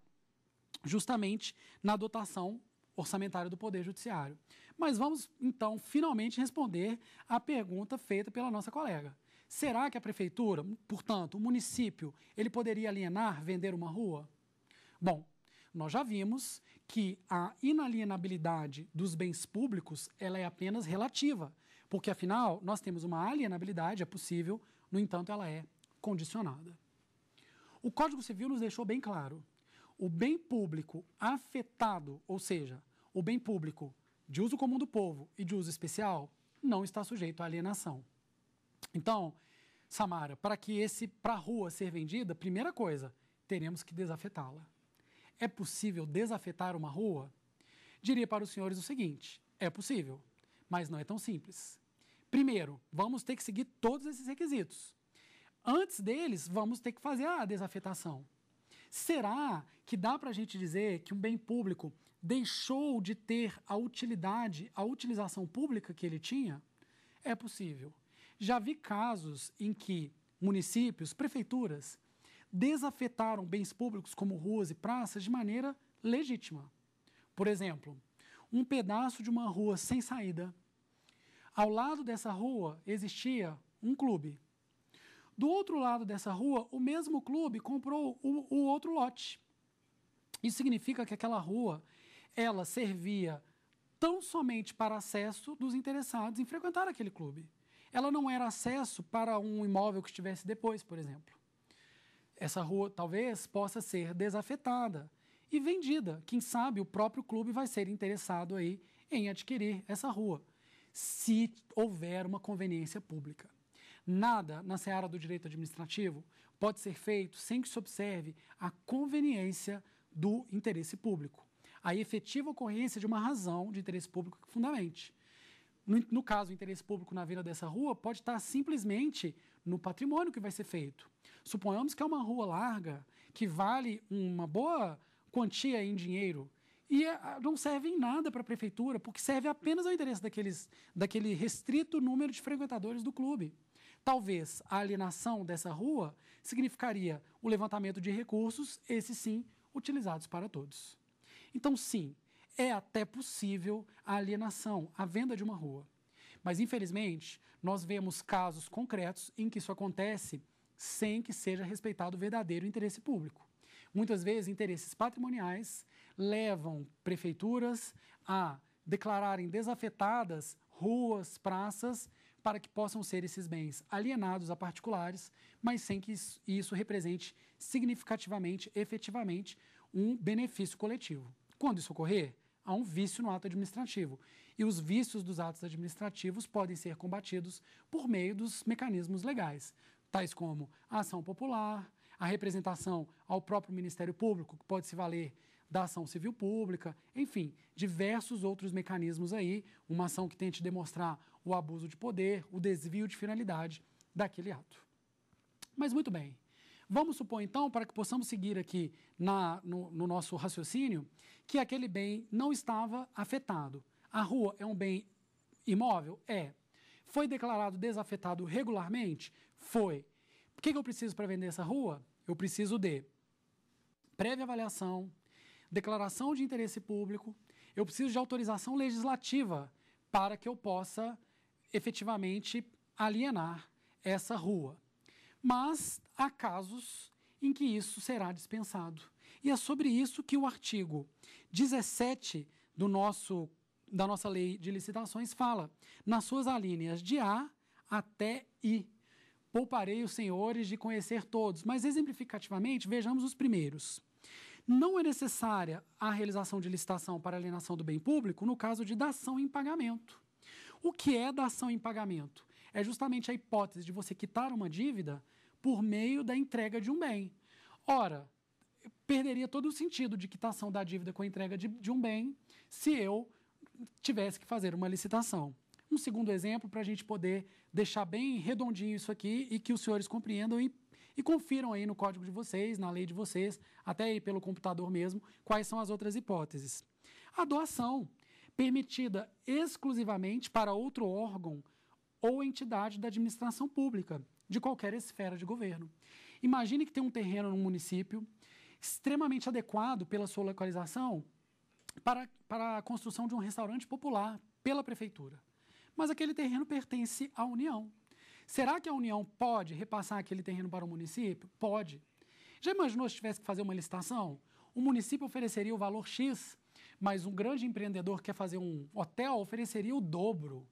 justamente na dotação orçamentária do Poder Judiciário. Mas vamos, então, finalmente responder à pergunta feita pela nossa colega. Será que a prefeitura, portanto, o município, ele poderia alienar, vender uma rua? Bom, nós já vimos que a inalienabilidade dos bens públicos ela é apenas relativa, porque afinal nós temos uma alienabilidade, é possível, no entanto ela é condicionada. O Código Civil nos deixou bem claro: o bem público afetado, ou seja, o bem público de uso comum do povo e de uso especial, não está sujeito à alienação. Então, Samara, para que esse para a rua ser vendida, primeira coisa, teremos que desafetá-la. É possível desafetar uma rua? Diria para os senhores o seguinte: é possível, mas não é tão simples. Primeiro, vamos ter que seguir todos esses requisitos. Antes deles, vamos ter que fazer a desafetação. Será que dá para a gente dizer que um bem público deixou de ter a utilidade, a utilização pública que ele tinha? É possível. Já vi casos em que municípios, prefeituras, desafetaram bens públicos como ruas e praças de maneira legítima. Por exemplo, um pedaço de uma rua sem saída. Ao lado dessa rua existia um clube. Do outro lado dessa rua, o mesmo clube comprou o, o outro lote. Isso significa que aquela rua ela servia tão somente para acesso dos interessados em frequentar aquele clube ela não era acesso para um imóvel que estivesse depois, por exemplo. Essa rua talvez possa ser desafetada e vendida. Quem sabe o próprio clube vai ser interessado aí em adquirir essa rua, se houver uma conveniência pública. Nada na seara do direito administrativo pode ser feito sem que se observe a conveniência do interesse público, a efetiva ocorrência de uma razão de interesse público que fundamente. No, no caso, o interesse público na venda dessa rua pode estar simplesmente no patrimônio que vai ser feito. Suponhamos que é uma rua larga, que vale uma boa quantia em dinheiro e eh, não serve em nada para a prefeitura, porque serve apenas ao interesse daqueles, daquele restrito número de frequentadores do clube. Talvez a alienação dessa rua significaria o levantamento de recursos, esses sim, utilizados para todos. Então, sim, é até possível a alienação, a venda de uma rua. Mas, infelizmente, nós vemos casos concretos em que isso acontece sem que seja respeitado o verdadeiro interesse público. Muitas vezes, interesses patrimoniais levam prefeituras a declararem desafetadas ruas, praças, para que possam ser esses bens alienados a particulares, mas sem que isso represente significativamente, efetivamente, um benefício coletivo. Quando isso ocorrer, há um vício no ato administrativo. E os vícios dos atos administrativos podem ser combatidos por meio dos mecanismos legais, tais como a ação popular, a representação ao próprio Ministério Público, que pode se valer da ação civil pública, enfim, diversos outros mecanismos aí, uma ação que tente demonstrar o abuso de poder, o desvio de finalidade daquele ato. Mas muito bem, Vamos supor, então, para que possamos seguir aqui na, no, no nosso raciocínio, que aquele bem não estava afetado. A rua é um bem imóvel? É. Foi declarado desafetado regularmente? Foi. O que, que eu preciso para vender essa rua? Eu preciso de prévia avaliação, declaração de interesse público, eu preciso de autorização legislativa para que eu possa efetivamente alienar essa rua mas há casos em que isso será dispensado. E é sobre isso que o artigo 17 do nosso, da nossa lei de licitações fala, nas suas alíneas de A até I. Pouparei os senhores de conhecer todos, mas exemplificativamente vejamos os primeiros. Não é necessária a realização de licitação para alienação do bem público no caso de dação em pagamento. O que é dação em pagamento? é justamente a hipótese de você quitar uma dívida por meio da entrega de um bem. Ora, perderia todo o sentido de quitação da dívida com a entrega de, de um bem se eu tivesse que fazer uma licitação. Um segundo exemplo para a gente poder deixar bem redondinho isso aqui e que os senhores compreendam e, e confiram aí no código de vocês, na lei de vocês, até aí pelo computador mesmo, quais são as outras hipóteses. A doação, permitida exclusivamente para outro órgão ou entidade da administração pública, de qualquer esfera de governo. Imagine que tem um terreno no município extremamente adequado pela sua localização para, para a construção de um restaurante popular pela prefeitura. Mas aquele terreno pertence à União. Será que a União pode repassar aquele terreno para o município? Pode. Já imaginou se tivesse que fazer uma licitação? O município ofereceria o valor X, mas um grande empreendedor que quer fazer um hotel ofereceria o dobro.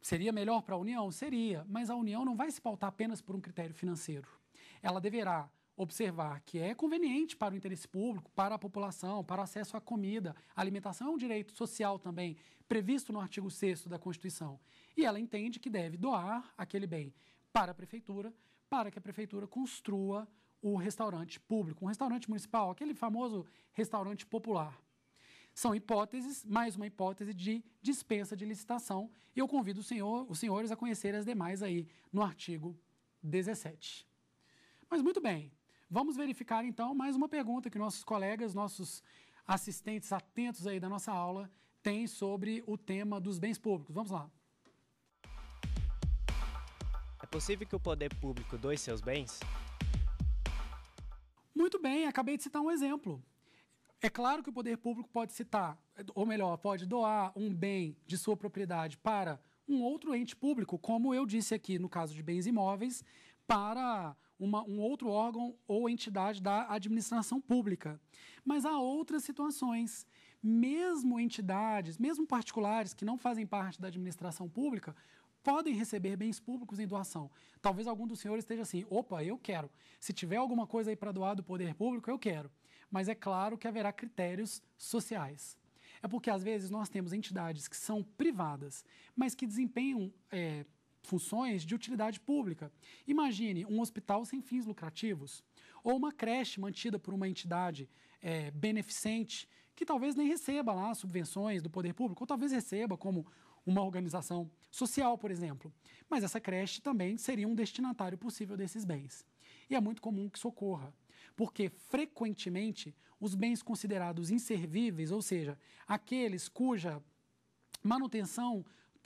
Seria melhor para a União? Seria, mas a União não vai se pautar apenas por um critério financeiro. Ela deverá observar que é conveniente para o interesse público, para a população, para o acesso à comida. A alimentação é um direito social também, previsto no artigo 6 da Constituição. E ela entende que deve doar aquele bem para a prefeitura, para que a prefeitura construa o restaurante público, um restaurante municipal, aquele famoso restaurante popular. São hipóteses, mais uma hipótese de dispensa de licitação. E eu convido senhor, os senhores a conhecer as demais aí no artigo 17. Mas muito bem, vamos verificar então mais uma pergunta que nossos colegas, nossos assistentes atentos aí da nossa aula têm sobre o tema dos bens públicos. Vamos lá. É possível que o poder público doe seus bens? Muito bem, acabei de citar um exemplo. É claro que o poder público pode citar, ou melhor, pode doar um bem de sua propriedade para um outro ente público, como eu disse aqui no caso de bens imóveis, para uma, um outro órgão ou entidade da administração pública. Mas há outras situações. Mesmo entidades, mesmo particulares que não fazem parte da administração pública, podem receber bens públicos em doação. Talvez algum dos senhores esteja assim: opa, eu quero. Se tiver alguma coisa aí para doar do poder público, eu quero mas é claro que haverá critérios sociais. É porque, às vezes, nós temos entidades que são privadas, mas que desempenham é, funções de utilidade pública. Imagine um hospital sem fins lucrativos, ou uma creche mantida por uma entidade é, beneficente, que talvez nem receba lá subvenções do poder público, ou talvez receba como uma organização social, por exemplo. Mas essa creche também seria um destinatário possível desses bens. E é muito comum que isso ocorra porque frequentemente os bens considerados inservíveis, ou seja, aqueles cuja manutenção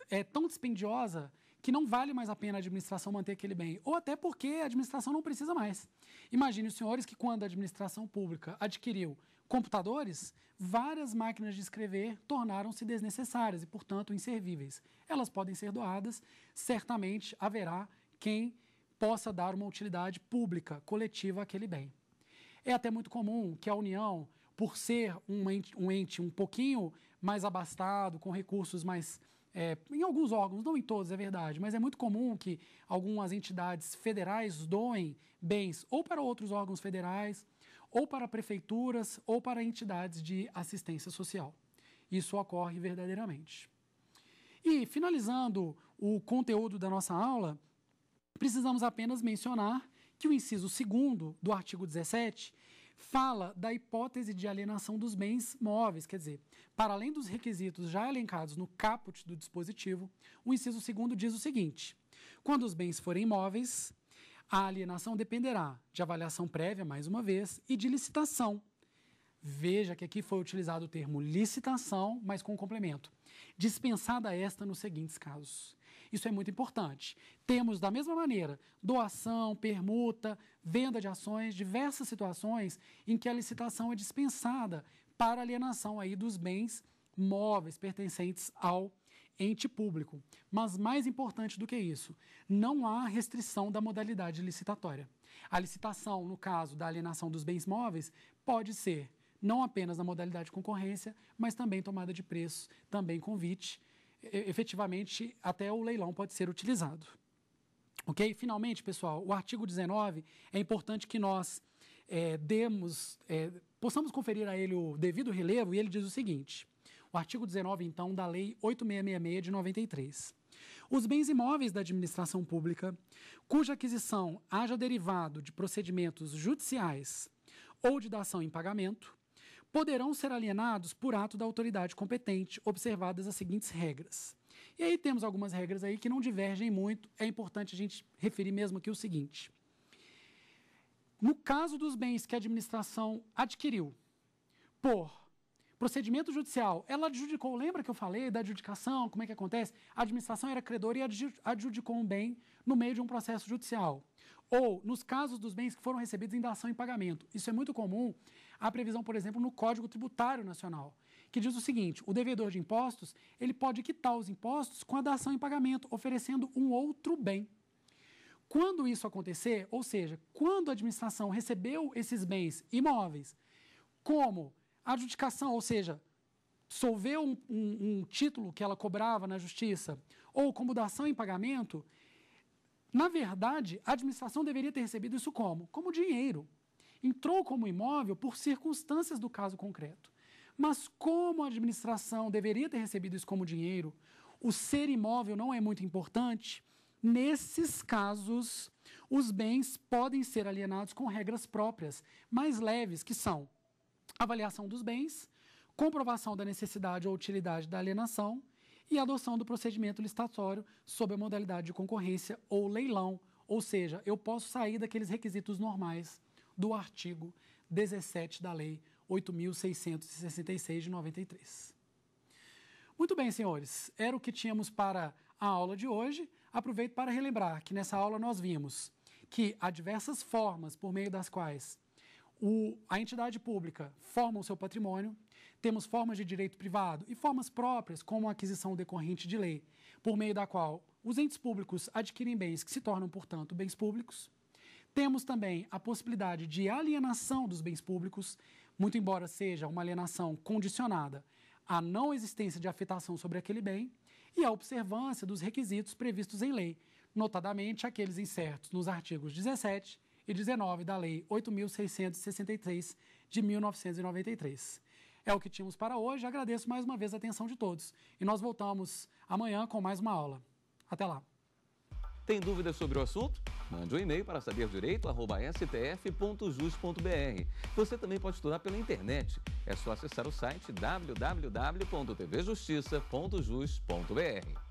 é tão dispendiosa que não vale mais a pena a administração manter aquele bem, ou até porque a administração não precisa mais. Imagine os senhores que quando a administração pública adquiriu computadores, várias máquinas de escrever tornaram-se desnecessárias e, portanto, inservíveis. Elas podem ser doadas, certamente haverá quem possa dar uma utilidade pública, coletiva àquele bem. É até muito comum que a União, por ser um ente um, ente um pouquinho mais abastado, com recursos mais. É, em alguns órgãos, não em todos, é verdade, mas é muito comum que algumas entidades federais doem bens ou para outros órgãos federais, ou para prefeituras, ou para entidades de assistência social. Isso ocorre verdadeiramente. E, finalizando o conteúdo da nossa aula, precisamos apenas mencionar que o inciso 2 do artigo 17 fala da hipótese de alienação dos bens móveis, quer dizer, para além dos requisitos já elencados no caput do dispositivo, o inciso 2 diz o seguinte: quando os bens forem móveis, a alienação dependerá de avaliação prévia, mais uma vez, e de licitação. Veja que aqui foi utilizado o termo licitação, mas com um complemento. Dispensada esta nos seguintes casos: isso é muito importante. Temos, da mesma maneira, doação, permuta, venda de ações, diversas situações em que a licitação é dispensada para alienação aí dos bens móveis pertencentes ao ente público. Mas mais importante do que isso, não há restrição da modalidade licitatória. A licitação, no caso da alienação dos bens móveis, pode ser não apenas na modalidade concorrência, mas também tomada de preços, também convite, efetivamente até o leilão pode ser utilizado. Ok? Finalmente, pessoal, o artigo 19 é importante que nós é, demos, é, possamos conferir a ele o devido relevo e ele diz o seguinte: o artigo 19, então, da Lei 8666 de 93. Os bens imóveis da administração pública, cuja aquisição haja derivado de procedimentos judiciais ou de dação em pagamento, poderão ser alienados por ato da autoridade competente, observadas as seguintes regras. E aí temos algumas regras aí que não divergem muito, é importante a gente referir mesmo aqui o seguinte. No caso dos bens que a administração adquiriu por Procedimento judicial, ela adjudicou, lembra que eu falei da adjudicação, como é que acontece? A administração era credora e adjudicou um bem no meio de um processo judicial. Ou nos casos dos bens que foram recebidos em dação em pagamento. Isso é muito comum, a previsão, por exemplo, no Código Tributário Nacional, que diz o seguinte: o devedor de impostos, ele pode quitar os impostos com a dação em pagamento, oferecendo um outro bem. Quando isso acontecer, ou seja, quando a administração recebeu esses bens imóveis como adjudicação, ou seja, solveu um, um, um título que ela cobrava na justiça, ou dação em pagamento, na verdade, a administração deveria ter recebido isso como? Como dinheiro. Entrou como imóvel por circunstâncias do caso concreto. Mas como a administração deveria ter recebido isso como dinheiro, o ser imóvel não é muito importante, nesses casos, os bens podem ser alienados com regras próprias, mais leves, que são avaliação dos bens, comprovação da necessidade ou utilidade da alienação e adoção do procedimento licitatório sob a modalidade de concorrência ou leilão, ou seja, eu posso sair daqueles requisitos normais do artigo 17 da Lei 8.666 de 93. Muito bem, senhores, era o que tínhamos para a aula de hoje. Aproveito para relembrar que nessa aula nós vimos que há diversas formas por meio das quais o, a entidade pública forma o seu patrimônio, temos formas de direito privado e formas próprias, como a aquisição decorrente de lei, por meio da qual os entes públicos adquirem bens que se tornam, portanto, bens públicos. Temos também a possibilidade de alienação dos bens públicos, muito embora seja uma alienação condicionada à não existência de afetação sobre aquele bem e à observância dos requisitos previstos em lei, notadamente aqueles incertos nos artigos 17 e 19 da Lei 8.663 de 1993. É o que tínhamos para hoje. Agradeço mais uma vez a atenção de todos e nós voltamos amanhã com mais uma aula. Até lá. Tem dúvidas sobre o assunto? Mande um e-mail para saberdireito@stf.jus.br. Você também pode estudar pela internet. É só acessar o site www.tvjustiça.jus.br.